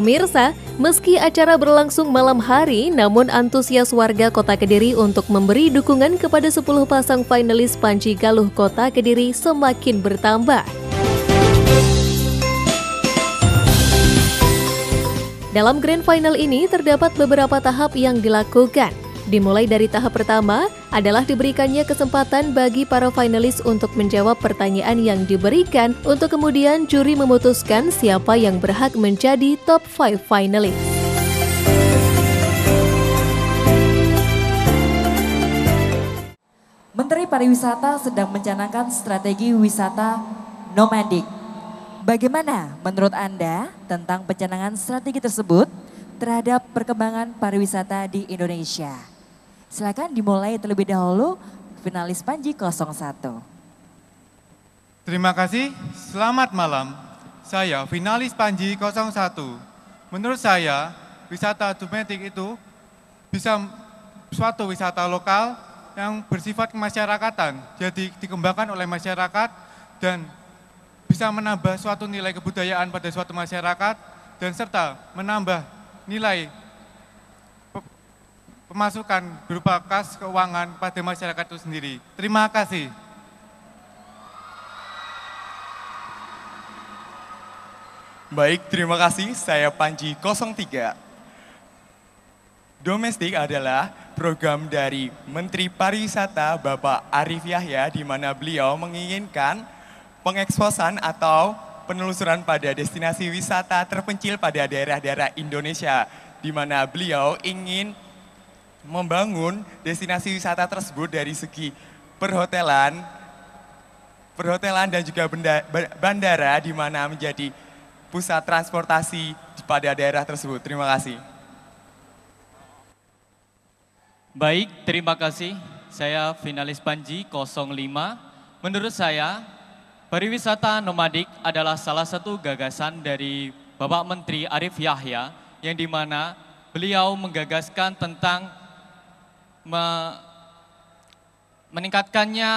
Pemirsa, meski acara berlangsung malam hari, namun antusias warga Kota Kediri untuk memberi dukungan kepada 10 pasang finalis Panci Galuh Kota Kediri semakin bertambah. Dalam grand final ini terdapat beberapa tahap yang dilakukan, Dimulai dari tahap pertama adalah diberikannya kesempatan bagi para finalis untuk menjawab pertanyaan yang diberikan untuk kemudian juri memutuskan siapa yang berhak menjadi top 5 finalis. Menteri Pariwisata sedang mencanangkan strategi wisata nomadik. Bagaimana menurut Anda tentang pencanangan strategi tersebut terhadap perkembangan pariwisata di Indonesia? Silakan dimulai terlebih dahulu finalis Panji 01. Terima kasih. Selamat malam. Saya finalis Panji 01. Menurut saya, wisata domestik itu bisa suatu wisata lokal yang bersifat kemasyarakatan, jadi dikembangkan oleh masyarakat dan bisa menambah suatu nilai kebudayaan pada suatu masyarakat dan serta menambah nilai pemasukan berupa kas keuangan pada masyarakat itu sendiri. Terima kasih. Baik, terima kasih. Saya Panji 03. Domestik adalah program dari Menteri Pariwisata Bapak Arif Yahya di mana beliau menginginkan pengeksplosan atau penelusuran pada destinasi wisata terpencil pada daerah-daerah Indonesia di mana beliau ingin membangun destinasi wisata tersebut dari segi perhotelan, perhotelan dan juga benda, bandara di mana menjadi pusat transportasi pada daerah tersebut. Terima kasih. Baik, terima kasih. Saya finalis Panji 05. Menurut saya, pariwisata nomadik adalah salah satu gagasan dari Bapak Menteri Arif Yahya yang dimana beliau menggagaskan tentang me meningkatkannya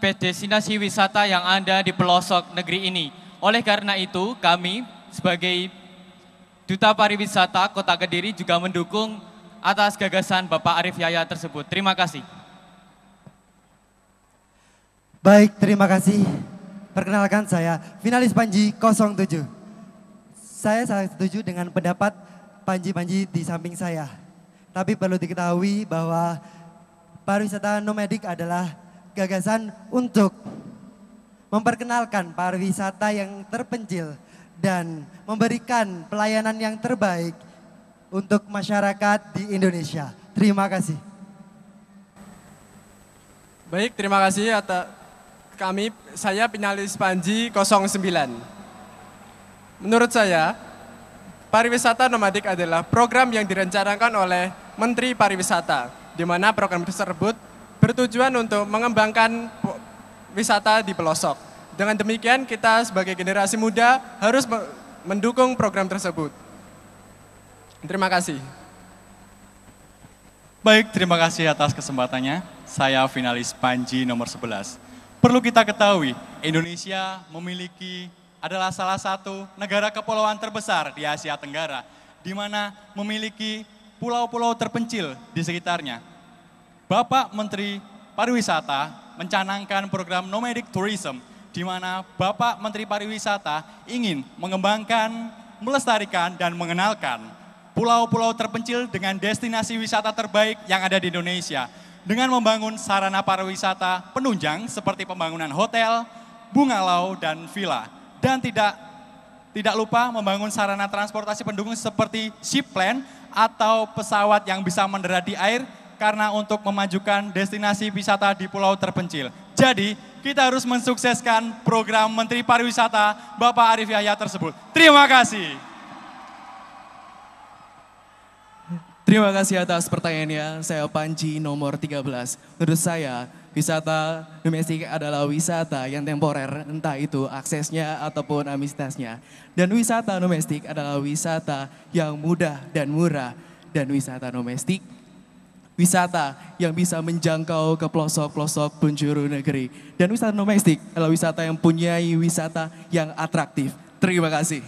destinasi wisata yang ada di pelosok negeri ini. Oleh karena itu, kami sebagai Duta Pariwisata Kota Kediri juga mendukung atas gagasan Bapak Arif Yaya tersebut. Terima kasih. Baik, terima kasih. Perkenalkan saya, finalis Panji 07. Saya sangat setuju dengan pendapat Panji-Panji di samping saya. Tapi perlu diketahui bahwa pariwisata nomadik adalah gagasan untuk memperkenalkan pariwisata yang terpencil dan memberikan pelayanan yang terbaik untuk masyarakat di Indonesia. Terima kasih. Baik, terima kasih atas kami. Saya Penyalis Panji 09. Menurut saya, Pariwisata nomadik adalah program yang direncanakan oleh Menteri Pariwisata, di mana program tersebut bertujuan untuk mengembangkan wisata di pelosok. Dengan demikian, kita sebagai generasi muda harus mendukung program tersebut. Terima kasih. Baik, terima kasih atas kesempatannya. Saya finalis Panji nomor 11. Perlu kita ketahui, Indonesia memiliki adalah salah satu negara kepulauan terbesar di Asia Tenggara, di mana memiliki pulau-pulau terpencil di sekitarnya. Bapak Menteri Pariwisata mencanangkan program Nomadic Tourism, di mana Bapak Menteri Pariwisata ingin mengembangkan, melestarikan, dan mengenalkan pulau-pulau terpencil dengan destinasi wisata terbaik yang ada di Indonesia, dengan membangun sarana pariwisata penunjang seperti pembangunan hotel, bungalow, dan villa dan tidak tidak lupa membangun sarana transportasi pendukung seperti ship plan atau pesawat yang bisa mendera di air karena untuk memajukan destinasi wisata di pulau terpencil. Jadi, kita harus mensukseskan program Menteri Pariwisata Bapak Arif Yahya tersebut. Terima kasih. Terima kasih atas pertanyaannya. Saya Panji nomor 13. Menurut saya, wisata domestik adalah wisata yang temporer, entah itu aksesnya ataupun amistasnya. Dan wisata domestik adalah wisata yang mudah dan murah. Dan wisata domestik, wisata yang bisa menjangkau ke pelosok-pelosok penjuru negeri. Dan wisata domestik adalah wisata yang punya wisata yang atraktif. Terima kasih.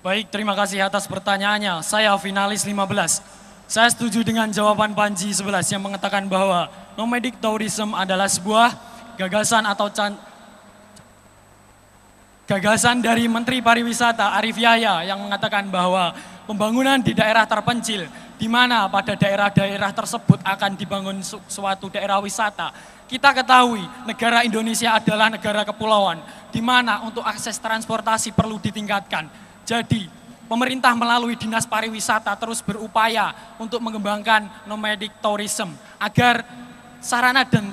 Baik, terima kasih atas pertanyaannya. Saya finalis 15. Saya setuju dengan jawaban Panji 11 yang mengatakan bahwa nomadic tourism adalah sebuah gagasan atau can gagasan dari Menteri Pariwisata Arif Yahya yang mengatakan bahwa pembangunan di daerah terpencil di mana pada daerah-daerah tersebut akan dibangun su suatu daerah wisata. Kita ketahui negara Indonesia adalah negara kepulauan di mana untuk akses transportasi perlu ditingkatkan. Jadi pemerintah melalui Dinas Pariwisata terus berupaya untuk mengembangkan nomadic tourism agar sarana dan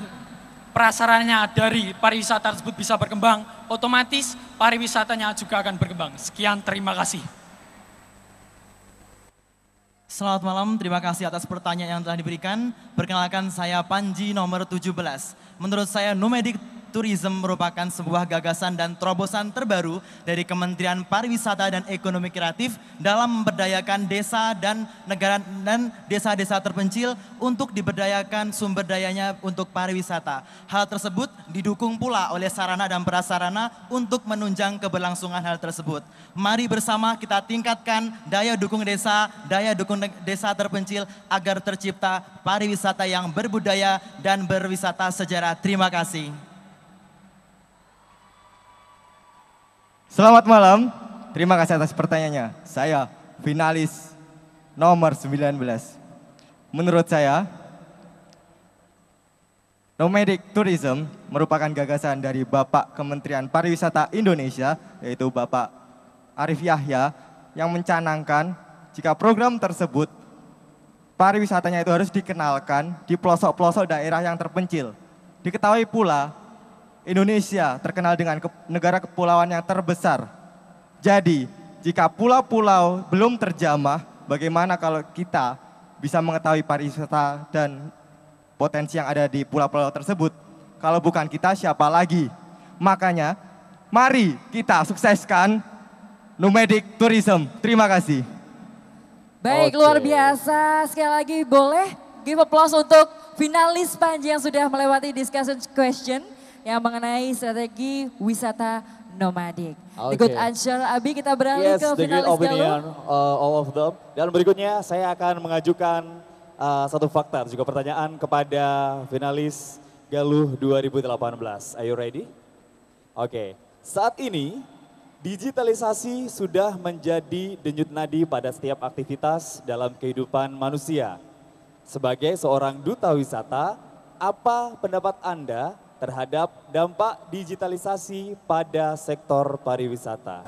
prasarannya dari pariwisata tersebut bisa berkembang, otomatis pariwisatanya juga akan berkembang. Sekian, terima kasih. Selamat malam, terima kasih atas pertanyaan yang telah diberikan. Perkenalkan saya Panji nomor 17. Menurut saya nomadic Tourism merupakan sebuah gagasan dan terobosan terbaru dari Kementerian Pariwisata dan Ekonomi Kreatif dalam memberdayakan desa dan negara dan desa-desa terpencil untuk diberdayakan sumber dayanya untuk pariwisata. Hal tersebut didukung pula oleh sarana dan prasarana untuk menunjang keberlangsungan hal tersebut. Mari bersama kita tingkatkan daya dukung desa, daya dukung desa terpencil agar tercipta pariwisata yang berbudaya dan berwisata sejarah. Terima kasih. Selamat malam. Terima kasih atas pertanyaannya. Saya finalis nomor 19. Menurut saya, Nomadic Tourism merupakan gagasan dari Bapak Kementerian Pariwisata Indonesia, yaitu Bapak Arif Yahya, yang mencanangkan jika program tersebut pariwisatanya itu harus dikenalkan di pelosok-pelosok daerah yang terpencil. Diketahui pula Indonesia terkenal dengan ke negara kepulauan yang terbesar. Jadi, jika pulau-pulau belum terjamah, bagaimana kalau kita bisa mengetahui pariwisata dan potensi yang ada di pulau-pulau tersebut? Kalau bukan kita, siapa lagi? Makanya, mari kita sukseskan Nomadic Tourism. Terima kasih. Baik, okay. luar biasa. Sekali lagi boleh give applause untuk finalis Panji yang sudah melewati discussion question yang mengenai strategi wisata nomadik. Okay. Ikut Abi kita beralih yes, ke finalis opinion, Uh, all of them. Dan berikutnya saya akan mengajukan uh, satu fakta juga pertanyaan kepada finalis Galuh 2018. Are you ready? Oke, okay. saat ini digitalisasi sudah menjadi denyut nadi pada setiap aktivitas dalam kehidupan manusia. Sebagai seorang duta wisata, apa pendapat Anda terhadap dampak digitalisasi pada sektor pariwisata.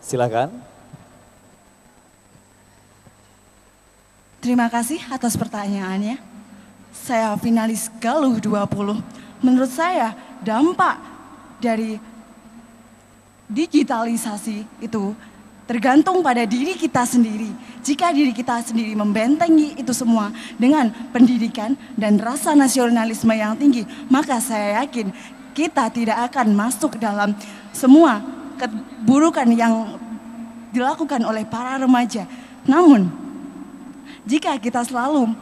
Silakan. Terima kasih atas pertanyaannya. Saya finalis Galuh 20. Menurut saya dampak dari digitalisasi itu tergantung pada diri kita sendiri. Jika diri kita sendiri membentengi itu semua dengan pendidikan dan rasa nasionalisme yang tinggi, maka saya yakin kita tidak akan masuk dalam semua keburukan yang dilakukan oleh para remaja. Namun, jika kita selalu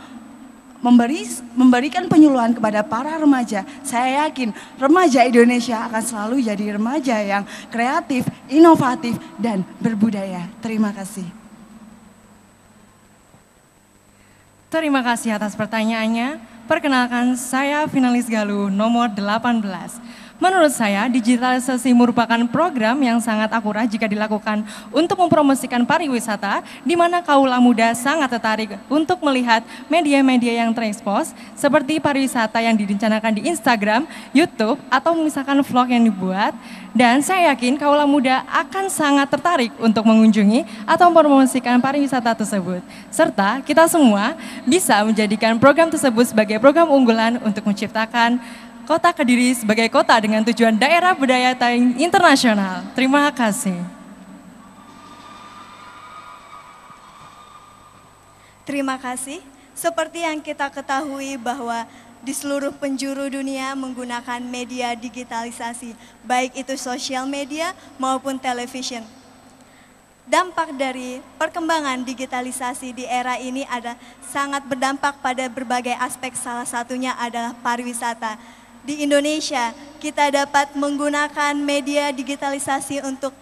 memberi memberikan penyuluhan kepada para remaja. Saya yakin remaja Indonesia akan selalu jadi remaja yang kreatif, inovatif dan berbudaya. Terima kasih. Terima kasih atas pertanyaannya. Perkenalkan saya finalis Galuh nomor 18. Menurut saya, digitalisasi merupakan program yang sangat akurat jika dilakukan untuk mempromosikan pariwisata, di mana kaula muda sangat tertarik untuk melihat media-media yang terekspos, seperti pariwisata yang direncanakan di Instagram, YouTube, atau misalkan vlog yang dibuat. Dan saya yakin kaula muda akan sangat tertarik untuk mengunjungi atau mempromosikan pariwisata tersebut. Serta kita semua bisa menjadikan program tersebut sebagai program unggulan untuk menciptakan Kota Kediri sebagai kota dengan tujuan daerah budaya tayang internasional. Terima kasih. Terima kasih. Seperti yang kita ketahui bahwa di seluruh penjuru dunia menggunakan media digitalisasi, baik itu sosial media maupun television. Dampak dari perkembangan digitalisasi di era ini ada sangat berdampak pada berbagai aspek, salah satunya adalah pariwisata di Indonesia kita dapat menggunakan media digitalisasi untuk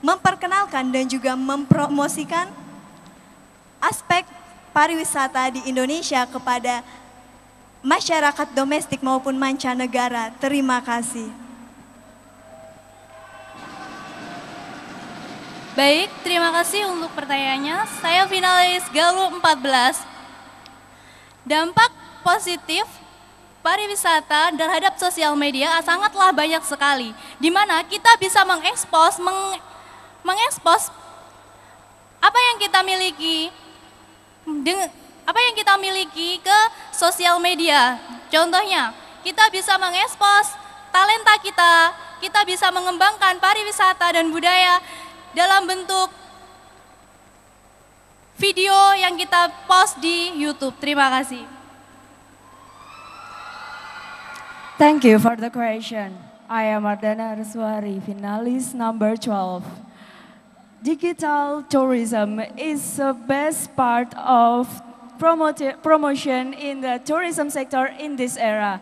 memperkenalkan dan juga mempromosikan aspek pariwisata di Indonesia kepada masyarakat domestik maupun mancanegara. Terima kasih. Baik, terima kasih untuk pertanyaannya. Saya finalis Galuh 14. Dampak positif pariwisata terhadap sosial media sangatlah banyak sekali, di mana kita bisa mengekspos, meng, mengekspos apa yang kita miliki, dengan, apa yang kita miliki ke sosial media. Contohnya, kita bisa mengekspos talenta kita, kita bisa mengembangkan pariwisata dan budaya dalam bentuk video yang kita post di YouTube. Terima kasih. Thank you for the question. I am Ardana Arswari, finalist number 12. Digital tourism is the best part of promotion in the tourism sector in this era.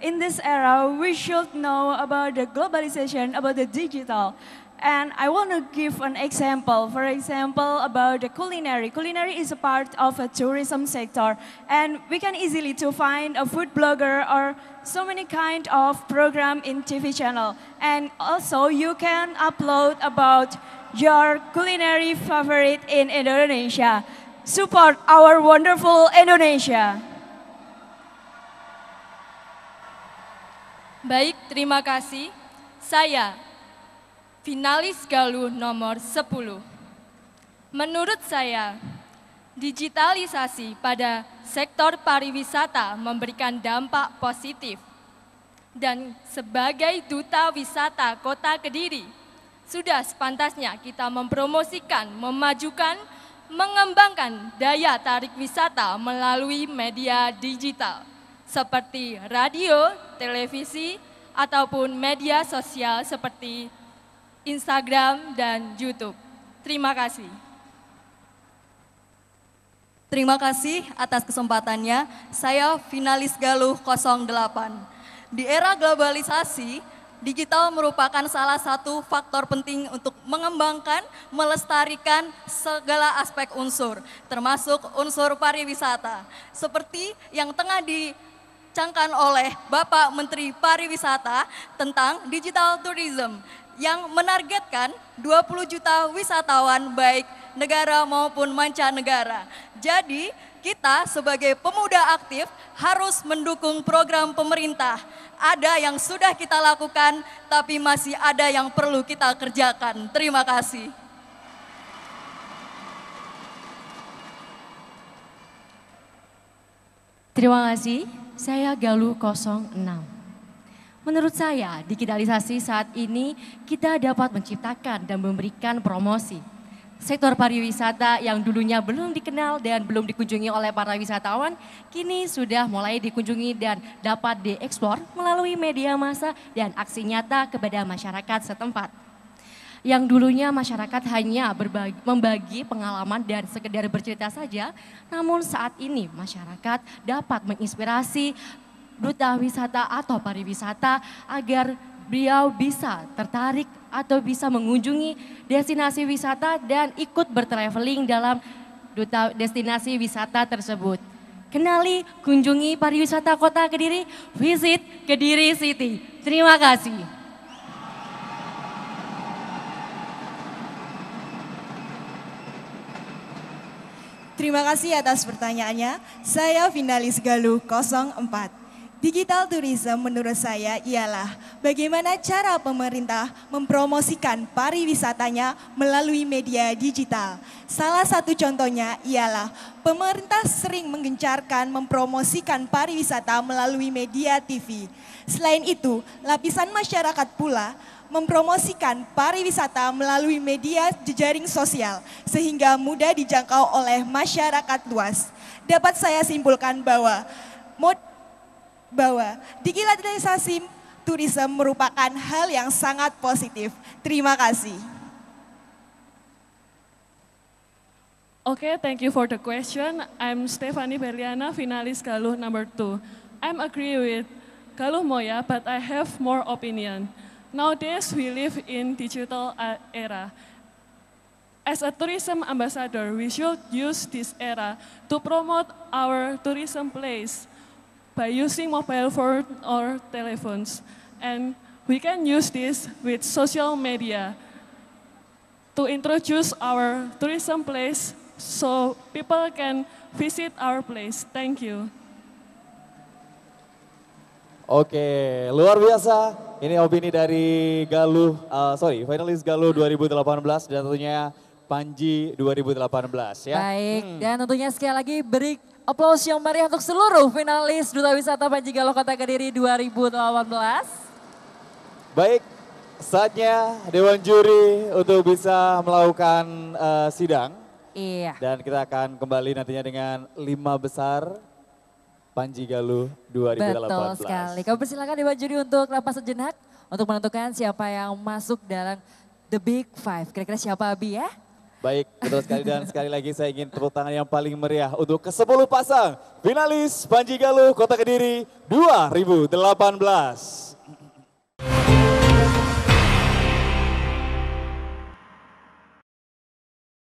In this era, we should know about the globalization, about the digital, and I want to give an example, for example, about the culinary. Culinary is a part of a tourism sector, and we can easily to find a food blogger or so many kind of program in TV channel. And also, you can upload about your culinary favorite in Indonesia. Support our wonderful Indonesia. Baik, terima kasih. Saya finalis Galuh nomor 10. Menurut saya, digitalisasi pada sektor pariwisata memberikan dampak positif. Dan sebagai duta wisata kota Kediri, sudah sepantasnya kita mempromosikan, memajukan, mengembangkan daya tarik wisata melalui media digital seperti radio, televisi, ataupun media sosial seperti Instagram, dan YouTube. Terima kasih. Terima kasih atas kesempatannya. Saya finalis Galuh 08. Di era globalisasi, digital merupakan salah satu faktor penting untuk mengembangkan, melestarikan segala aspek unsur, termasuk unsur pariwisata. Seperti yang tengah dicangkan oleh Bapak Menteri Pariwisata tentang digital tourism yang menargetkan 20 juta wisatawan baik negara maupun mancanegara. Jadi kita sebagai pemuda aktif harus mendukung program pemerintah. Ada yang sudah kita lakukan, tapi masih ada yang perlu kita kerjakan. Terima kasih. Terima kasih. Saya Galuh 06. Menurut saya, digitalisasi saat ini kita dapat menciptakan dan memberikan promosi. Sektor pariwisata yang dulunya belum dikenal dan belum dikunjungi oleh para wisatawan, kini sudah mulai dikunjungi dan dapat dieksplor melalui media massa dan aksi nyata kepada masyarakat setempat. Yang dulunya masyarakat hanya berbagi, membagi pengalaman dan sekedar bercerita saja, namun saat ini masyarakat dapat menginspirasi duta wisata atau pariwisata agar beliau bisa tertarik atau bisa mengunjungi destinasi wisata dan ikut bertraveling dalam duta destinasi wisata tersebut. Kenali, kunjungi pariwisata kota Kediri, visit Kediri City. Terima kasih. Terima kasih atas pertanyaannya. Saya Finalis Galuh 04. Digital tourism menurut saya ialah bagaimana cara pemerintah mempromosikan pariwisatanya melalui media digital. Salah satu contohnya ialah pemerintah sering menggencarkan mempromosikan pariwisata melalui media TV. Selain itu, lapisan masyarakat pula mempromosikan pariwisata melalui media jejaring sosial sehingga mudah dijangkau oleh masyarakat luas. Dapat saya simpulkan bahwa mod bahwa digitalisasi turisme merupakan hal yang sangat positif. Terima kasih. Okay, thank you for the question. I'm Stefani Berliana, finalis Galuh number two. I'm agree with Galuh Moya, but I have more opinion. Nowadays, we live in digital era. As a tourism ambassador, we should use this era to promote our tourism place by using mobile phone or telephones. And we can use this with social media to introduce our tourism place so people can visit our place. Thank you. Oke, luar biasa. Ini opini dari Galuh, uh, sorry, finalis Galuh 2018 dan tentunya Panji 2018 ya. Baik, hmm. dan tentunya sekali lagi beri Aplaus yang meriah untuk seluruh finalis Duta Wisata Panji Galo Kota Kediri 2018. Baik, saatnya Dewan Juri untuk bisa melakukan uh, sidang. Iya. Dan kita akan kembali nantinya dengan lima besar Panji Galuh 2018. Betul sekali. Kami persilakan Dewan Juri untuk lepas sejenak untuk menentukan siapa yang masuk dalam The Big Five. Kira-kira siapa Abi ya? Baik, betul sekali dan sekali lagi saya ingin tepuk tangan yang paling meriah untuk ke-10 pasang finalis Panji Galuh Kota Kediri 2018.